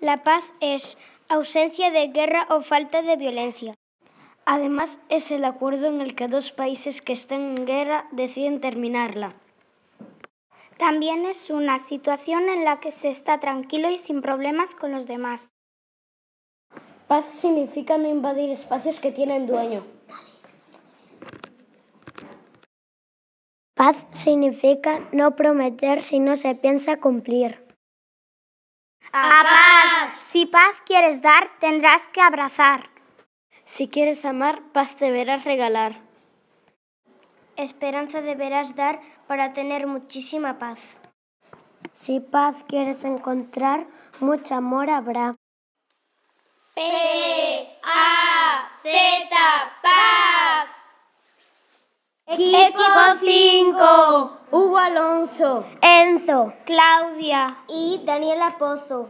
La paz es ausencia de guerra o falta de violencia. Además, es el acuerdo en el que dos países que están en guerra deciden terminarla. También es una situación en la que se está tranquilo y sin problemas con los demás. Paz significa no invadir espacios que tienen dueño. Paz significa no prometer si no se piensa cumplir. A paz. Si paz quieres dar, tendrás que abrazar. Si quieres amar, paz deberás regalar. Esperanza deberás dar para tener muchísima paz. Si paz quieres encontrar, mucho amor habrá. P A Z paz. Equipo Hugo, Alonso, Enzo, Claudia y Daniela Pozo.